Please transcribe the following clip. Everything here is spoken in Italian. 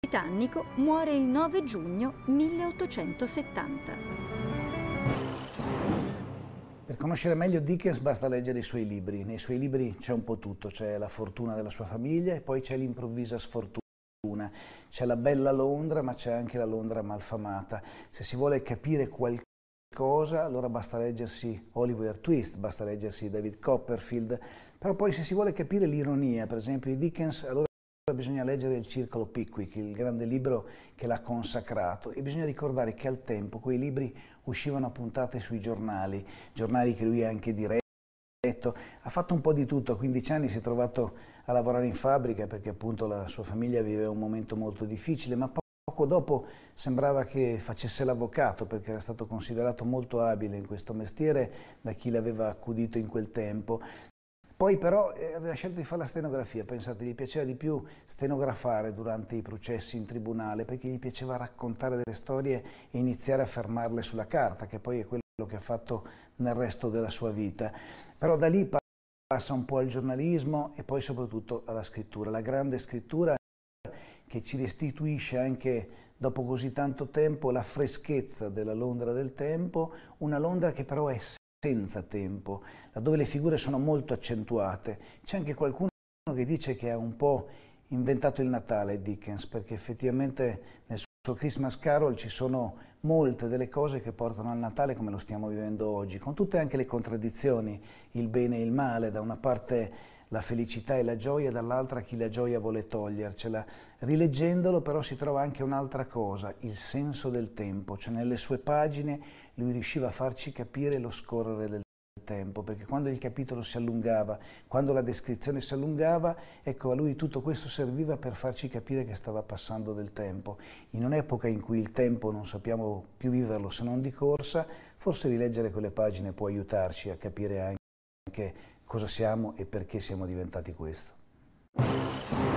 britannico muore il 9 giugno 1870. Per conoscere meglio Dickens basta leggere i suoi libri. Nei suoi libri c'è un po' tutto, c'è la fortuna della sua famiglia e poi c'è l'improvvisa sfortuna. C'è la bella Londra, ma c'è anche la Londra malfamata. Se si vuole capire qualcosa allora basta leggersi Oliver Twist, basta leggersi David Copperfield, però poi se si vuole capire l'ironia, per esempio, di Dickens, allora Bisogna leggere il Circolo Pickwick, il grande libro che l'ha consacrato e bisogna ricordare che al tempo quei libri uscivano a puntate sui giornali, giornali che lui ha anche diretto, ha fatto un po' di tutto, a 15 anni si è trovato a lavorare in fabbrica perché appunto la sua famiglia viveva un momento molto difficile, ma poco dopo sembrava che facesse l'avvocato perché era stato considerato molto abile in questo mestiere da chi l'aveva accudito in quel tempo. Poi però eh, aveva scelto di fare la stenografia, pensate, gli piaceva di più stenografare durante i processi in tribunale perché gli piaceva raccontare delle storie e iniziare a fermarle sulla carta, che poi è quello che ha fatto nel resto della sua vita. Però da lì passa un po' al giornalismo e poi soprattutto alla scrittura, la grande scrittura che ci restituisce anche dopo così tanto tempo la freschezza della Londra del tempo, una Londra che però è senza tempo, laddove le figure sono molto accentuate. C'è anche qualcuno che dice che ha un po' inventato il Natale Dickens, perché effettivamente nel suo Christmas Carol ci sono molte delle cose che portano al Natale come lo stiamo vivendo oggi, con tutte anche le contraddizioni, il bene e il male, da una parte la felicità e la gioia, dall'altra chi la gioia vuole togliercela. Rileggendolo però si trova anche un'altra cosa, il senso del tempo, cioè nelle sue pagine lui riusciva a farci capire lo scorrere del tempo, perché quando il capitolo si allungava, quando la descrizione si allungava, ecco a lui tutto questo serviva per farci capire che stava passando del tempo. In un'epoca in cui il tempo non sappiamo più viverlo se non di corsa, forse rileggere quelle pagine può aiutarci a capire anche cosa siamo e perché siamo diventati questo.